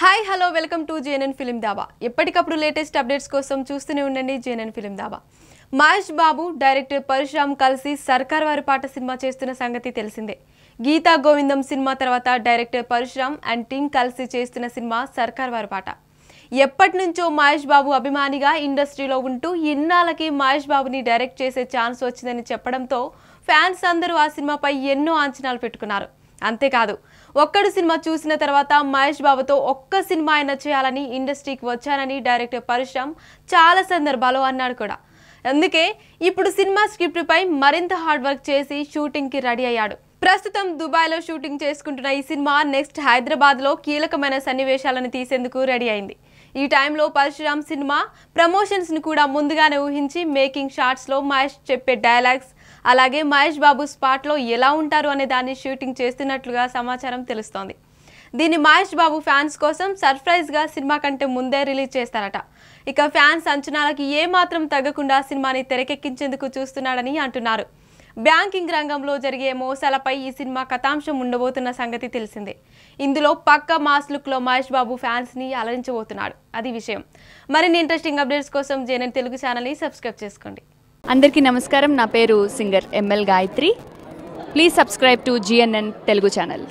hi hello welcome to JNN film Dhaba ఎప్పటికప్పుడు latest updates కోసం చూస్తూనే ఉండండి JNN film Dhaba Mahesh Babu director Parasuram కలిసి సర్కార్ వారి పాట సినిమా చేస్తున్న సంగతి తెలిసిందే గీతా గోవిందం సినిమా తర్వాత డైరెక్టర్ పరశురామ్ అండ్ టింగ్ కలిసి చేస్తున్న సినిమా సర్కార్ వారి పాట ఎప్పటి నుంచో మహేష్ బాబు అభిమానిగా ఇండస్ట్రీలో ఉంటూ ఇన్నాళ్ళకి మహేష్ బాబుని డైరెక్ట్ చేసే ఛాన్స్ వచ్చిందని చెప్పడంతో ఫ్యాన్స్ అందరూ ఆ సినిమాపై ఎన్నో అంచనాలు పెట్టుకున్నారు అంతేకాదు ఒక్కడు సినిమా చూసిన తర్వాత మహేష్ బాబుతో ఒక్క సినిమా అయినా చేయాలని ఇండస్ట్రీకి వచ్చానని డైరెక్టర్ పరిశ్రమ్ చాలా సందర్భాలు అన్నాడు కూడా అందుకే ఇప్పుడు సినిమా స్క్రిప్ట్పై మరింత హార్డ్ వర్క్ చేసి షూటింగ్కి రెడీ అయ్యాడు ప్రస్తుతం దుబాయ్లో షూటింగ్ చేసుకుంటున్న ఈ సినిమా నెక్స్ట్ హైదరాబాద్లో కీలకమైన సన్నివేశాలను తీసేందుకు రెడీ అయింది ఈ టైంలో పరశురామ్ సినిమా ప్రమోషన్స్ని కూడా ముందుగానే ఊహించి మేకింగ్ షార్ట్స్లో మహేష్ చెప్పే డైలాగ్స్ అలాగే మహేష్ బాబు స్పాట్లో ఎలా ఉంటారు అనే దాన్ని షూటింగ్ చేస్తున్నట్లుగా సమాచారం తెలుస్తోంది దీన్ని మహేష్ బాబు ఫ్యాన్స్ కోసం సర్ప్రైజ్గా సినిమా కంటే ముందే రిలీజ్ చేస్తారట ఇక ఫ్యాన్స్ అంచనాలకి ఏమాత్రం తగ్గకుండా సినిమాని తెరకెక్కించేందుకు చూస్తున్నాడని అంటున్నారు బ్యాంకింగ్ రంగంలో జరిగే మోసాలపై ఈ సినిమా కథాంశం ఉండబోతున్న సంగతి తెలిసిందే ఇందులో పక్క మాస్ లుక్లో మహేష్ బాబు ఫ్యాన్స్ని అలరించబోతున్నాడు అది విషయం మరిన్ని ఇంట్రెస్టింగ్ అప్డేట్స్ కోసం జేఎన్ఎన్ తెలుగు ఛానల్ని సబ్స్క్రైబ్ చేసుకోండి అందరికీ నమస్కారం నా పేరు singer M L Gayathri please subscribe to GNN Telugu channel